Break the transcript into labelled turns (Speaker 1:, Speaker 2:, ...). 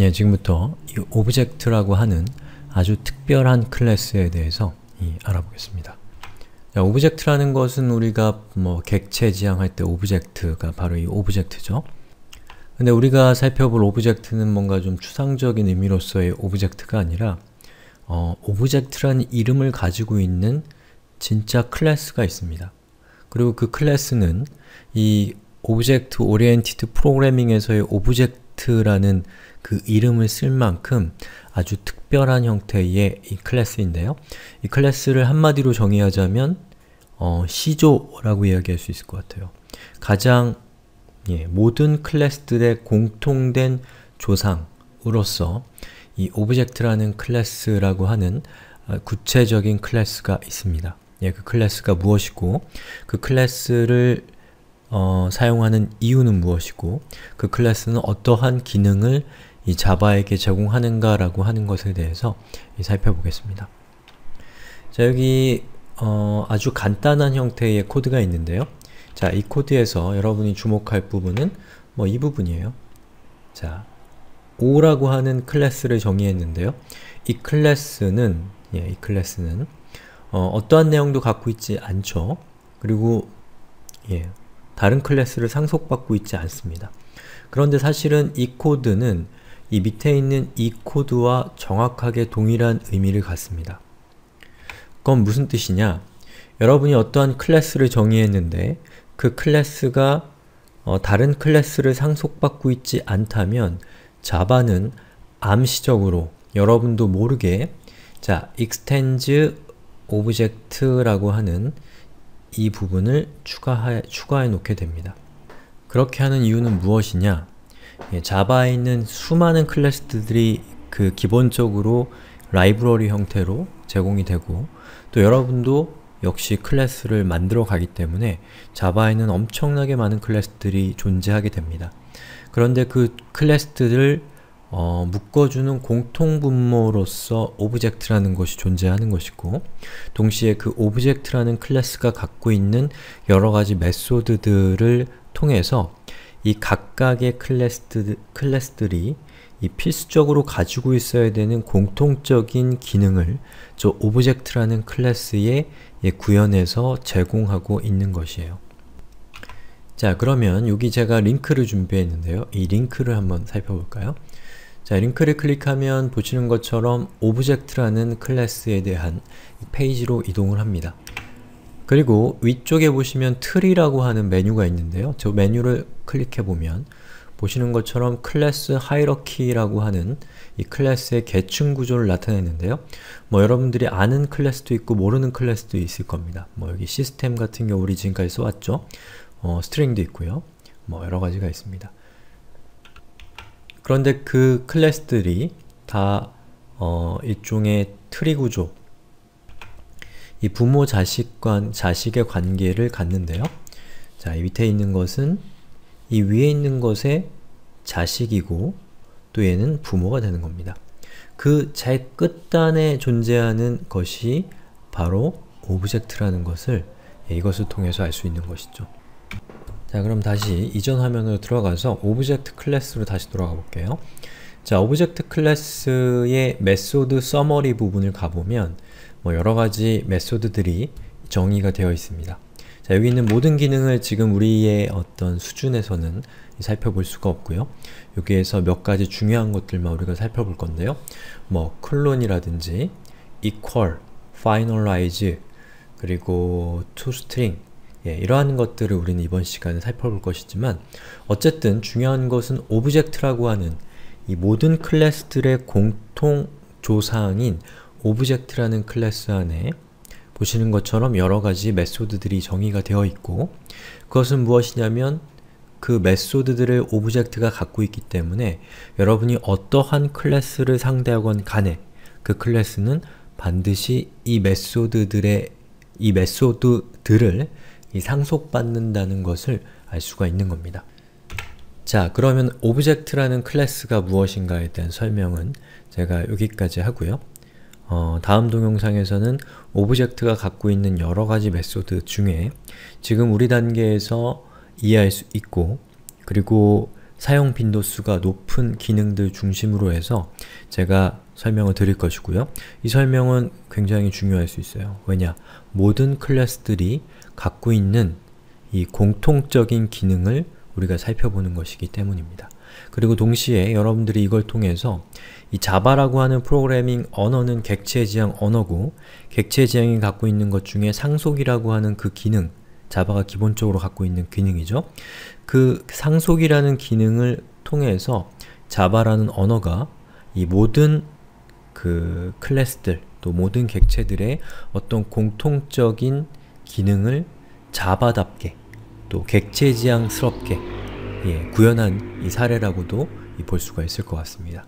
Speaker 1: 예, 지금부터 이 오브젝트라고 하는 아주 특별한 클래스에 대해서 알아보겠습니다. 자, 오브젝트라는 것은 우리가 뭐 객체 지향할 때 오브젝트가 바로 이 오브젝트죠. 근데 우리가 살펴볼 오브젝트는 뭔가 좀 추상적인 의미로서의 오브젝트가 아니라 어, 오브젝트라는 이름을 가지고 있는 진짜 클래스가 있습니다. 그리고 그 클래스는 이 오브젝트 오리엔티드 프로그래밍에서의 오브젝트 리스트라는 그 이름을 쓸 만큼 아주 특별한 형태의 이 클래스인데요. 이 클래스를 한마디로 정의하자면 어, 시조라고 이야기할 수 있을 것 같아요. 가장 예, 모든 클래스들의 공통된 조상으로서 이 오브젝트라는 클래스라고 하는 구체적인 클래스가 있습니다. 예, 그 클래스가 무엇이고 그 클래스를 어, 사용하는 이유는 무엇이고 그 클래스는 어떠한 기능을 이 자바에게 제공하는가라고 하는 것에 대해서 살펴보겠습니다. 자 여기 어, 아주 간단한 형태의 코드가 있는데요. 자이 코드에서 여러분이 주목할 부분은 뭐 이 부분이에요. 자 O라고 하는 클래스를 정의했는데요. 이 클래스는 예, 이 클래스는 어, 떠한 내용도 갖고 있지 않죠. 그리고 예, 다른 클래스를 상속받고 있지 않습니다. 그런데 사실은 이 코드는 이 밑에 있는 이 코드와 정확하게 동일한 의미를 갖습니다. 그건 무슨 뜻이냐? 여러분이 어떠한 클래스를 정의했는데 그 클래스가 어, 다른 클래스를 상속받고 있지 않다면 자바는 암시적으로 여러분도 모르게 자, extends object라고 하는 이 부분을 추가해, 추가해 놓게 됩니다. 그렇게 하는 이유는 무엇이냐? 예, 자바에 있는 수많은 클래스들이 그 기본적으로 라이브러리 형태로 제공이 되고 또 여러분도 역시 클래스를 만들어 가기 때문에 자바에는 엄청나게 많은 클래스들이 존재하게 됩니다. 그런데 그 클래스들을 어, 묶어주는 공통분모로서 오브젝트라는 것이 존재하는 것이고 동시에 그 오브젝트라는 클래스가 갖고 있는 여러가지 메소드들을 통해서 이 각각의 클래스들, 클래스들이 이 필수적으로 가지고 있어야 되는 공통적인 기능을 저 오브젝트라는 클래스에 예, 구현해서 제공하고 있는 것이에요. 자 그러면 여기 제가 링크를 준비했는데요. 이 링크를 한번 살펴볼까요? 자, 링크를 클릭하면 보시는 것처럼 오브젝트라는 클래스에 대한 페이지로 이동을 합니다. 그리고 위쪽에 보시면 트리라고 하는 메뉴가 있는데요. 저 메뉴를 클릭해보면 보시는 것처럼 클래스 하이러키라고 하는 이 클래스의 계층 구조를 나타내는데요. 뭐 여러분들이 아는 클래스도 있고 모르는 클래스도 있을 겁니다. 뭐 여기 시스템 같은 경우 우리 지금까지 써왔죠. 어, 스트링도 있고요. 뭐 여러 가지가 있습니다. 그런데 그 클래스들이 다 어, 일종의 트리 구조 이 부모 자식간 자식의 관계를 갖는데요. 자, 밑에 있는 것은 이 위에 있는 것의 자식이고 또 얘는 부모가 되는 겁니다. 그제 끝단에 존재하는 것이 바로 오브젝트라는 것을 이것을 통해서 알 수 있는 것이죠. 자 그럼 다시 이전 화면으로 들어가서 오브젝트 클래스로 다시 돌아가 볼게요. 자 오브젝트 클래스의 메소드 서머리 부분을 가보면 뭐 여러가지 메소드들이 정의가 되어 있습니다. 자 여기 있는 모든 기능을 지금 우리의 어떤 수준에서는 살펴볼 수가 없고요. 여기에서 몇 가지 중요한 것들만 우리가 살펴볼 건데요. 뭐 클론이라든지 equal, finalize, 그리고 toString 예, 이러한 것들을 우리는 이번 시간에 살펴볼 것이지만 어쨌든 중요한 것은 오브젝트라고 하는 이 모든 클래스들의 공통 조사항인 오브젝트라는 클래스 안에 보시는 것처럼 여러가지 메소드들이 정의가 되어 있고 그것은 무엇이냐면 그 메소드들을 오브젝트가 갖고 있기 때문에 여러분이 어떠한 클래스를 상대하건 간에 그 클래스는 반드시 이 메소드들의 이 메소드들을 이 상속받는다는 것을 알 수가 있는 겁니다. 자 그러면 오브젝트라는 클래스가 무엇인가에 대한 설명은 제가 여기까지 하고요. 어, 다음 동영상에서는 오브젝트가 갖고 있는 여러가지 메소드 중에 지금 우리 단계에서 이해할 수 있고 그리고 사용 빈도수가 높은 기능들 중심으로 해서 제가 설명을 드릴 것이고요. 이 설명은 굉장히 중요할 수 있어요. 왜냐? 모든 클래스들이 갖고 있는 이 공통적인 기능을 우리가 살펴보는 것이기 때문입니다. 그리고 동시에 여러분들이 이걸 통해서 이 자바라고 하는 프로그래밍 언어는 객체 지향 언어고 객체 지향이 갖고 있는 것 중에 상속이라고 하는 그 기능, 자바가 기본적으로 갖고 있는 기능이죠. 그 상속이라는 기능을 통해서 자바라는 언어가 이 모든 그 클래스들 또 모든 객체들의 어떤 공통적인 기능을 자바답게 또 객체지향스럽게 예, 구현한 이 사례라고도 볼 수가 있을 것 같습니다.